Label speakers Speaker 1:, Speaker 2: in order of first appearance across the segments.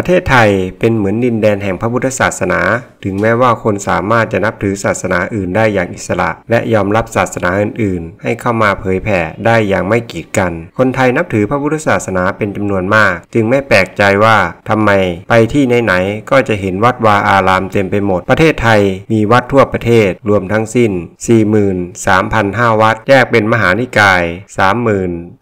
Speaker 1: ประเทศไทยเป็นเหมือนดินแดนแห่งพระพุทธศาสนา ถึงแม้ว่าคนสามารถจะนับถือศาสนาอื่นได้อย่างอิสระ และยอมรับศาสนาอื่น ๆ ให้เข้ามาเผยแผ่ได้อย่างไม่กีดกัน คนไทยนับถือพระพุทธศาสนาเป็นจำนวนมาก จึงไม่แปลกใจว่าทำไมไปที่ไหนๆก็จะเห็นวัดวาอารามเต็มไปหมด ประเทศไทยมีวัดทั่วประเทศรวมทั้งสิ้น 43,005วัด แยกเป็นมหานิกาย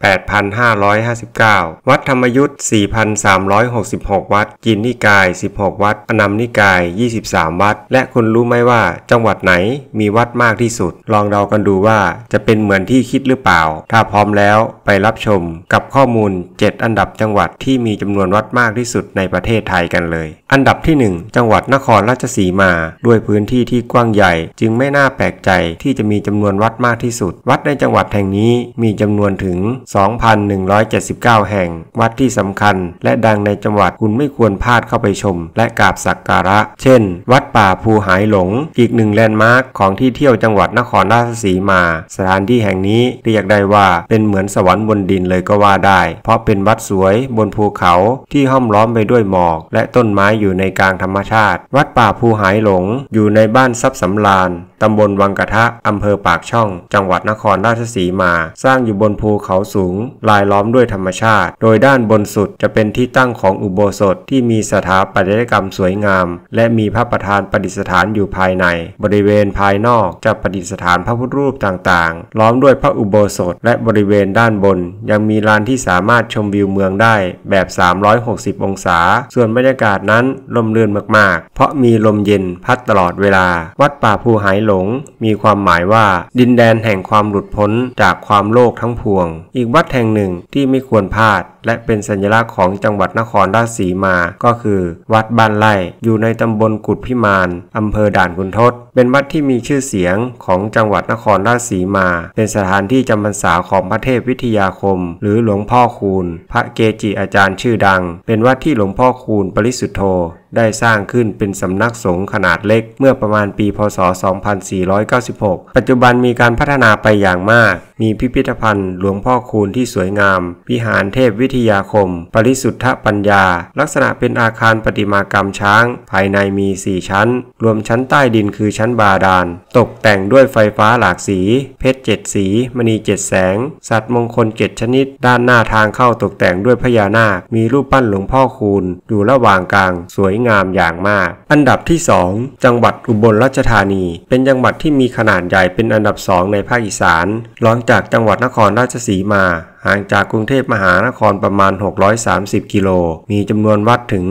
Speaker 1: 38,559 วัดธรรมยุทธ์4,366 วัดดกินนิกาย 16 วัด อนามนิกาย 23 วัด และคุณรู้ไหมว่าจังหวัดไหนมีวัดมากที่สุด ลองเรากันดูว่าจะเป็นเหมือนที่คิดหรือเปล่า ถ้าพร้อมแล้วไปรับชมกับข้อมูล 7 อันดับจังหวัดที่มีจำนวนวัดมากที่สุดในประเทศไทยกันเลย อันดับที่ 1 จังหวัดนครราชสีมา ด้วยพื้นที่ที่กว้างใหญ่ จึงไม่น่าแปลกใจที่จะมีจำนวนวัดมากที่สุด วัดในจังหวัดแห่งนี้มีจำนวนถึง 2,179 แห่ง วัดที่สำคัญ และดังในจังหวัดคุณไม่ควรพาดเข้าไปชม และกราบสักการะ เช่น วัดป่าภูหายหลง อีกหนึ่งแลนด์มาร์คของที่เที่ยวจังหวัดนครราชสีมา สถานที่แห่งนี้เรียกได้ว่าเป็นเหมือนสวรรค์บนดินเลยก็ว่าได้ เพราะเป็นวัดสวยบนภูเขาที่ห้อมล้อมไปด้วยหมอก และต้นไม้อยู่ในกลางธรรมชาติ วัดป่าภูหายหลงอยู่ในบ้านทรัพย์สำราญตำบลวังกะทะ อำเภอปากช่อง จังหวัดนครราชสีมา สร้างอยู่บนภูเขาสูง ลายล้อมด้วยธรรมชาติ โดยด้านบนสุดจะเป็นที่ตั้งของอุโบสถที่มีสถาปัตยกรรมสวยงาม และมีพระประธานประดิษฐานอยู่ภายใน บริเวณภายนอกจะประดิษฐานพระพุทธรูปต่างๆ ล้อมด้วยพระอุโบสถ และบริเวณด้านบน ยังมีลานที่สามารถชมวิวเมืองได้แบบ 360 องศา ส่วนบรรยากาศนั้นลมเรื่นมาก ๆ เพราะมีลมเย็นพัดตลอดเวลา วัดป่าภูหายหลงมีความหมายว่าดินแดนแห่งความหลุดพ้นจากความโลภทั้งพวงอีกวัดแห่งหนึ่งที่ไม่ควรพลาดและเป็นสัญลักษณ์ของจังหวัดนครราชสีมา ก็คือวัดบ้านไร่อยู่ในตำบลกุดพิมานอำเภอด่านขุนทดเป็นวัดที่มีชื่อเสียงของจังหวัดนครราชสีมา เป็นสถานที่จำพรรษาของพระเทพวิทยาคม หรือหลวงพ่อคูณพระเกจิอาจารย์ชื่อดัง เป็นวัดที่หลวงพ่อคูณปริสุทธโธได้สร้างขึ้นเป็นสำนักสงฆ์ขนาดเล็ก เมื่อประมาณปีพศ 2496 ปัจจุบันมีการพัฒนาไปอย่างมากมีพิพิธภัณฑ์หลวงพ่อคูณที่สวยงามวิหารเทพวิทยาคม ปริสุทธปัญญา ลักษณะเป็นอาคารประติมากรรมช้าง ภายในมี 4 ชั้น รวมชั้นใต้ดินคือชั้นบาดาลตกแต่งด้วยไฟฟ้าหลากสี เพชรเจ็ดสี มณีเจ็ดแสง สัตว์มงคลเจ็ดชนิด ด้านหน้าทางเข้าตกแต่งด้วยพญานาค มีรูปปั้นหลวงพ่อคูณอยู่ระหว่างกลาง สวยงามอย่างมาก อันดับที่2จังหวัดอุบลราชธานี เป็นจังหวัดที่มีขนาดใหญ่เป็นอันดับสองในภาคอีสานรองจากจังหวัดนครราชสีมาห่างจากกรุงเทพมหานครประมาณ 630 กิโล มีจำนวนวัดถึง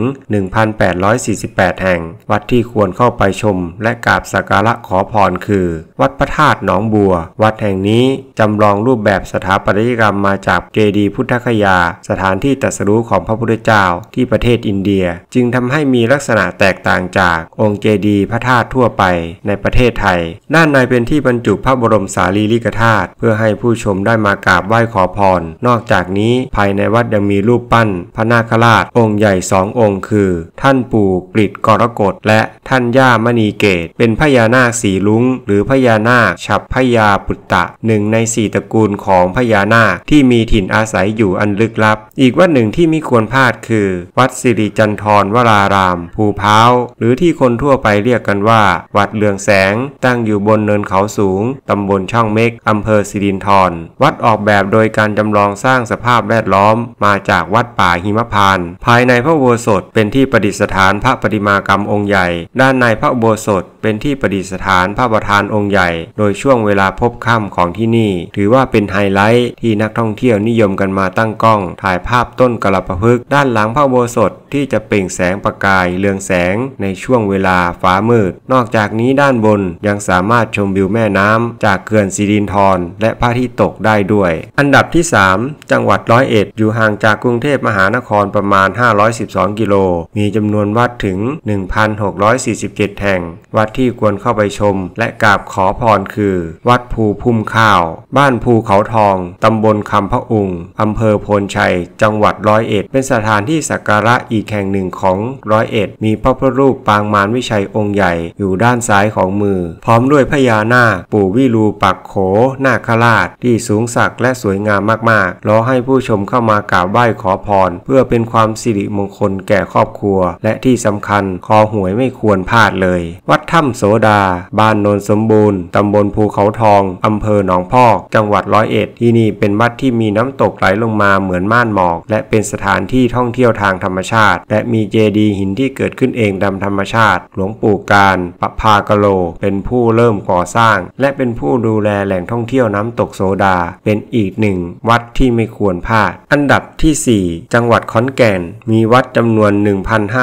Speaker 1: 1,848 แห่ง วัดที่ควรเข้าไปชมและกราบสักการะขอพรคือ วัดพระธาตุหนองบัว วัดแห่งนี้จำลองรูปแบบสถาปัตยกรรมมาจากเจดีย์พุทธคยา สถานที่ตรัสรู้ของพระพุทธเจ้าที่ประเทศอินเดีย จึงทำให้มีลักษณะแตกต่างจากองค์เจดีย์พระธาตุทั่วไปในประเทศไทยด้านในเป็นที่บรรจุพระบรมสารีริกธาตุเพื่อให้ผู้ชมได้มากราบไหว้ขอพรนอกจากนี้ภายในวัด ยังมีรูปปั้นพระนาคราชองค์ใหญ่สององค์คือ ท่านปู่กริดกรกฎและท่านย่ามณีเกตเป็นพญานาคสีลุงหรือพญานาคฉับพญาปุตตะหนึ่งในสี่ตระกูลของพญานาคที่มีถิ่นอาศัยอยู่อันลึกลับอีกวัดหนึ่งที่ไม่ควรพลาดคือ วัดสิริจันทรวราราม ภูเพาหรือที่คนทั่วไปเรียกกันว่า วัดเลืองแสงตั้งอยู่บนเนินเขาสูงตำบลช่องเม็กอำเภอสิรินทรวัดออกแบบโดยการจำำลองสร้างสภาพแวดล้อมมาจากวัดป่าหิมพานภายในพระโบสถเป็นที่ประดิษฐานพระประติมากรรมองค์ใหญ่ ด้านในพระโบสถเป็นที่ประดิษฐานพระประธานองค์ใหญ่โดยช่วงเวลาพบค่ำของที่นี่ ถือว่าเป็นไฮไลท์ที่นักท่องเที่ยวนิยมกันมาตั้งกล้อง ถ่ายภาพต้นกระประพึกด้านหลังพระโบสถที่จะเปล่งแสงประกาย เรืองแสงในช่วงเวลาฟ้ามืด นอกจากนี้ด้านบนยังสามารถชมวิวแม่น้ำจากเขื่อนสิรินธรและพระที่ตกได้ด้วย อันดับที่ 3จังหวัดร้อยเอ็ดอยู่ห่างจากกรุงเทพมหานครประมาณ512กิโลมีจำนวนวัดถึง 1,647แห่ง วัดที่ควรเข้าไปชมและกราบขอพรคือ วัดภูพุ่มข้าว บ้านภูเขาทอง ตำบลคำพระอุงอำเภอโพนชัย จังหวัดร้อยเอ็ด เป็นสถานที่สักการะอีกแห่งหนึ่งของร้อยเอ็ด มีพระพุทธรูปปางมารวิชัยองค์ใหญ่อยู่ด้านซ้ายของมือ พร้อมด้วยพญานาคปู่วิรูปักโขนาคราช ที่สูงสักและสวยงามมากๆรอให้ผู้ชมเข้ามากราบไหว้ขอพรเพื่อเป็นความสิริมงคลแก่ครอบครัว และที่สำคัญคอหวยไม่ควรพลาดเลย วัดถ้ำำโสดา บ้านโนนสมบูรณ์ ตำบลภูเขาทอง อำเภอหนองพอก จังหวัดร้อยเอ็ด ที่นี่เป็นวัดที่มีน้ำตกไหลลงมาเหมือนม่านหมอก และเป็นสถานที่ท่องเที่ยวทางธรรมชาติ และมีเจดีย์หินที่เกิดขึ้นเองตามธรรมชาติ หลวงปู่การ ปภากโล เป็นผู้เริ่มก่อสร้างและเป็นผู้ดูแลแหล่งท่องเที่ยวน้ำตกโสดาเป็นอีกหนึ่งวัดที่ไม่ควรพลาดอันดับที่ 4 จังหวัดขอนแก่น มีวัดจำนวน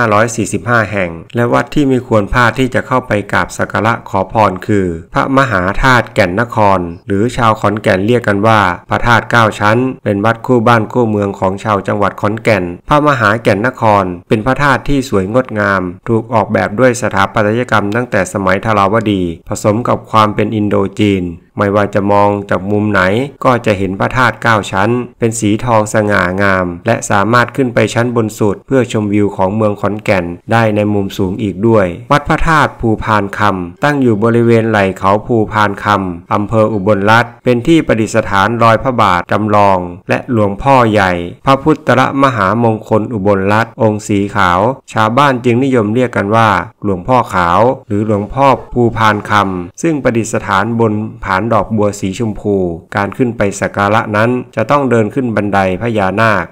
Speaker 1: 1,545 แห่ง และวัดที่ไม่ควรพลาดที่จะเข้าไปกราบสักการะขอพรคือ พระมหาธาตุแก่นนคร หรือชาวขอนแก่นเรียกกันว่า พระธาตุเก้าชั้น เป็นวัดคู่บ้านคู่เมืองของชาวจังหวัดขอนแก่น พระมหาแก่นนคร เป็นพระธาตุที่สวยงดงาม ถูกออกแบบด้วยสถาปัตยกรรมตั้งแต่สมัยทราวดี ผสมกับความเป็นอินโดจีนไม่ว่าจะมองจากมุมไหนก็จะเห็นพระธาตุ9ชั้นเป็นสีทองสง่างาม และสามารถขึ้นไปชั้นบนสุดเพื่อชมวิวของเมืองขอนแก่นได้ในมุมสูงอีกด้วย วัดพระธาตุภูพานคำตั้งอยู่บริเวณไหล่เขาภูพานคำอำเภออุบลรัตน์เป็นที่ประดิษฐานรอยพระบาทจำลอง และหลวงพ่อใหญ่ พระพุทธะมหามงคลอุบลรัตน์องค์สีขาวชาวบ้านจึงนิยมเรียกกันว่าหลวงพ่อขาว หรือหลวงพ่อภูพานคำซึ่งประดิษฐานบนผานานดอกบัวสีชมพู การขึ้นไปสักการะนั้นจะต้องเดินขึ้นบันไดพญานาค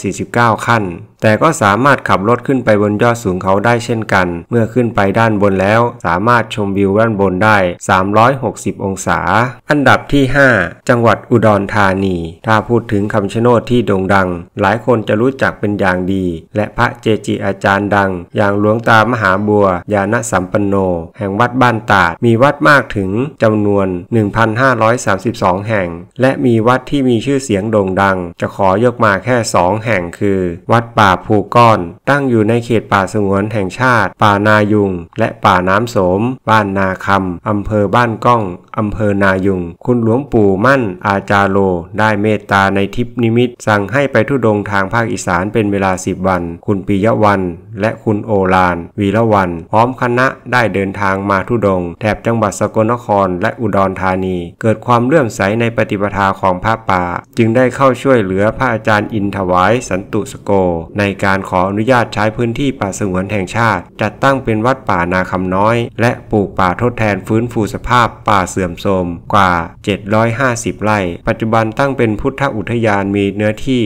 Speaker 1: 1049 ขั้นแต่ก็สามารถขับรถขึ้นไปบนยอดสูงเขาได้เช่นกัน เมื่อขึ้นไปด้านบนแล้วสามารถชมวิวด้านบนได้ 360 องศา อันดับที่ 5 จังหวัดอุดรธานี ถ้าพูดถึงคำชะโนดที่โด่งดัง หลายคนจะรู้จักเป็นอย่างดี และพระเจจิอาจารย์ดัง อย่างหลวงตามหาบัวยาณสัมปันโน แห่งวัดบ้านตาดมีวัดมากถึงจำนวน 1,532 แห่ง และมีวัดที่มีชื่อเสียงโด่งดัง จะขอยกมาแค่ 2 แห่งคือวัดป่าภูก้อนตั้งอยู่ในเขตป่าสงวนแห่งชาติ ป่านายุง และป่าน้ำโสม บ้านนาคำอำเภอบ้านก้องอำเภอนายุง คุณหลวงปู่มั่นอาจาโล ได้เมตตาในทิพนิมิต สั่งให้ไปทุดงทางภาคอีสานเป็นเวลาสิบวัน คุณปิยวัน และคุณโอลาน วีละวัน พร้อมคณะได้เดินทางมาทุดงแถบจังหวัดสกลนครและอุดรธานี เกิดความเลื่อมใสในปฏิปทาของพระป่า จึงได้เข้าช่วยเหลือพระอาจารย์อินถวายสันตุสโกในในการขออนุญาตใช้พื้นที่ป่าสงวนแห่งชาติ จัดตั้งเป็นวัดป่านาคำน้อยและปลูกป่าทดแทนฟื้นฟูสภาพป่าเสื่อมโทรมกว่า 750 ไร่ปัจจุบันตั้งเป็นพุทธอุทยานมีเนื้อที่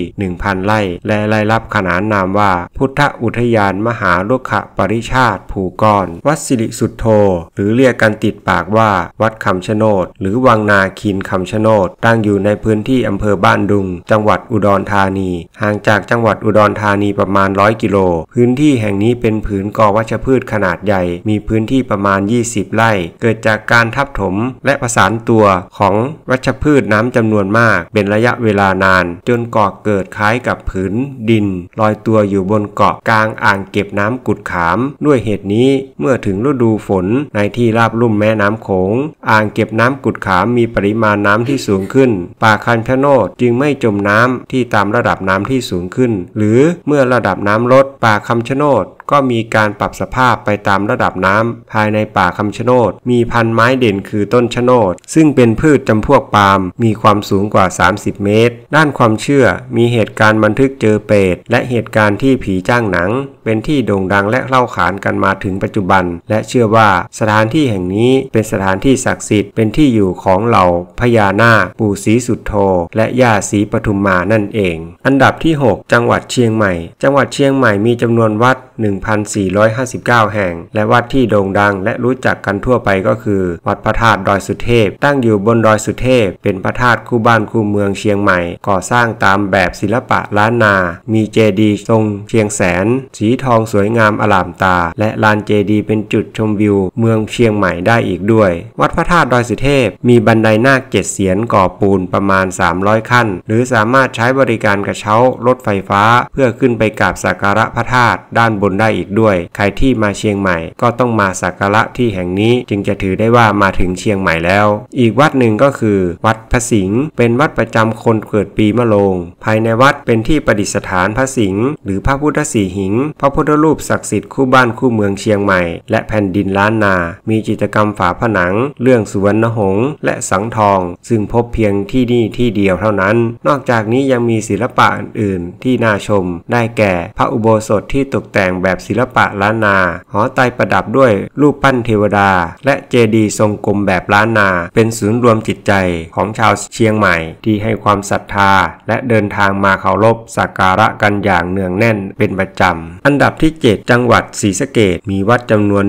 Speaker 1: 1,000 ไร่และรายรับขนานนามว่า พุทธอุทยานมหาโลกะปริชาติภูกร วัดสิริสุดโธ หรือเรียกกันติดปากว่าวัดคำชะโนด หรือวังนาคินคำชะโนด ตั้งอยู่ในพื้นที่อำเภอบ้านดุง จังหวัดอุดรธานีห่างจากจังหวัดอุดรธานีมีประมาณ 100กิโล พื้นที่แห่งนี้เป็นผืนกอวัชพืชขนาดใหญ่ มีพื้นที่ประมาณ 20 ไร่ เกิดจากการทับถมและประสานตัวของวัชพืชน้ำจำนวนมาก เป็นระยะเวลานาน จนก่อเกิดคล้ายกับผืนดิน ลอยตัวอยู่บนเกาะกลางอ่างเก็บน้ำกุดขาม ด้วยเหตุนี้เมื่อถึงฤดูฝนในที่ราบลุ่มแม่น้ำโขง อ่างเก็บน้ำกุดขามมีปริมาณน้ำที่สูงขึ้น ป่าคันพโนดจึงไม่จมน้ำที่ตามระดับน้ำที่สูงขึ้น หรือเมื่อระดับน้ำลดป่าคำชะโนดก็มีการปรับสภาพไปตามระดับน้ำภายในป่าคำชะโนด มีพันไม้เด่นคือต้นชะโนด ซึ่งเป็นพืชจำพวกปาล์ม มีความสูงกว่า 30 เมตร ด้านความเชื่อมีเหตุการณ์บันทึกเจอเปรตและเหตุการณ์ที่ผีจ้างหนัง เป็นที่โด่งดังและเล่าขานกันมาถึงปัจจุบัน และเชื่อว่า สถานที่แห่งนี้เป็นสถานที่ศักดิ์สิทธิ์ เป็นที่อยู่ของเหล่าพญานาค ปู่ศรีสุดโท และย่าศรีปทุมมานั่นเอง อันดับที่ 6 จังหวัดเชียงใหม่ จังหวัดเชียงใหม่มีจำนวนวัด1,459 แห่ง และวัดที่โด่งดังและรู้จักกันทั่วไปก็คือ วัดพระธาตุดอยสุเทพตั้งอยู่บนดอยสุเทพเป็นพระธาตุคู่บ้านคู่เมืองเชียงใหม่ก่อสร้างตามแบบศิลปะล้านนา มีเจดีย์ทรง เชียงแสน สีทองสวยงามอลามตา และลานเจดีย์เป็นจุดชมวิว เมืองเชียงใหม่ได้อีกด้วย วัดพระธาตุดอยสุเทพมีบันไดนาคเจ็ดเสียนก่อปูนประมาณ 300 ขั้น หรือสามารถใช้บริการกระเช้ารถไฟฟ้าเพื่อขึ้นไปกราบสักการะพระธาตุด้านบนลได้อีกด้วย ใครที่มาเชียงใหม่ก็ต้องมาสักการะที่แห่งนี้จึงจะถือได้ว่ามาถึงเชียงใหม่แล้ว อีกวัดหนึ่งก็คือวัดพระสิงห์เป็นวัดประจำคนเกิดปีมะโรง ภายในวัดเป็นที่ประดิษฐานพระสิงห์หรือ พระพุทธสีหิง พระพุทธรูปศักดิ์สิทธิ์คู่บ้านคู่เมืองเชียงใหม่ และแผ่นดินล้านนา มีจิตรกรรมฝาผนัง เรื่องสุวรรณหงษ์และสังทองซึ่งพบเพียงที่นี่ที่เดียวเท่านั้น นอกจากนี้ยังมีศิลปะอื่นๆที่น่าชม ได้แก่พระอุโบสถที่ตกแต่งแบบศิลปะล้านนาหอไตประดับด้วยรูปปั้นเทวดาและเจดีย์ทรงกลมแบบล้านนาเป็นศูนย์รวมจิตใจของชาวเชียงใหม่ที่ให้ความศรัทธาและเดินทางมาเคารพสักการะกันอย่างเนืองแน่นเป็นประจำ อันดับที่ 7 จังหวัดศรีสะเกดมีวัดจำนวน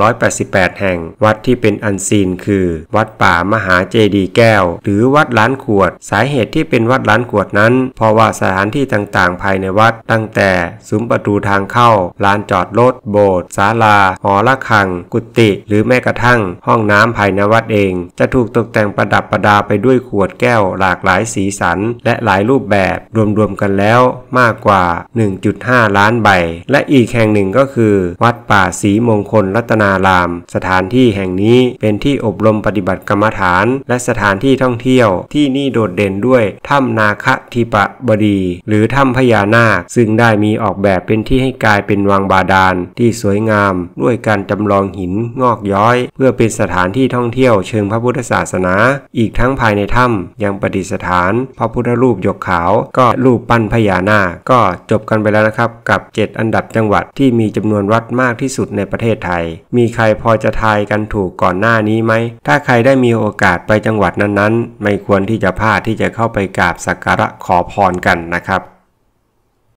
Speaker 1: 1,388 แห่งวัดที่เป็นอันซีนคือวัดป่ามหาเจดีย์แก้ว หรือวัดล้านขวด สาเหตุที่เป็นวัดล้านขวดนั้นเพราะว่าสถานที่ต่าง ๆ ภายในวัดตั้งแต่ซุ้มประตูทางเข้า้าลานจอดรถโบสถ์ศาลาหอระฆัง กุฏิหรือแม้กระทั่ง ห้องน้ำภายในวัดเอง จะถูกตกแต่งประดับประดาไปด้วยขวดแก้วหลากหลายสีสัน และหลายรูปแบบรวมๆกันแล้วมากกว่า 1.5 ล้านใบ และอีกแห่งหนึ่งก็คือวัดป่าศรีมงคลรัตนาราม สถานที่แห่งนี้เป็นที่อบรมปฏิบัติกรรมฐาน และสถานที่ท่องเที่ยว ที่นี่โดดเด่นด้วยถ้ำนาคทิปะบดี หรือถ้ำพญานาคซึ่งได้มีออกแบบเป็นที่ให้การายเป็นวังบาดาลที่สวยงามด้วยการจำลองหินงอกย้อย เพื่อเป็นสถานที่ท่องเที่ยวเชิงพระพุทธศาสนา อีกทั้งภายในถ้ำยังประดิษฐานพระพุทธรูปหยกขาวก็รูปปั้นพญานาคก็จบกันไปแล้วนะครับกับ 7 อันดับจังหวัดที่มีจำนวนวัดมากที่สุดในประเทศไทย มีใครพอจะทายกันถูกก่อนหน้านี้ไหมถ้าใครได้มีโอกาสไปจังหวัดนั้นๆ ไม่ควรที่จะพลาดที่จะเข้าไปกราบสักการะขอพรกันนะครับ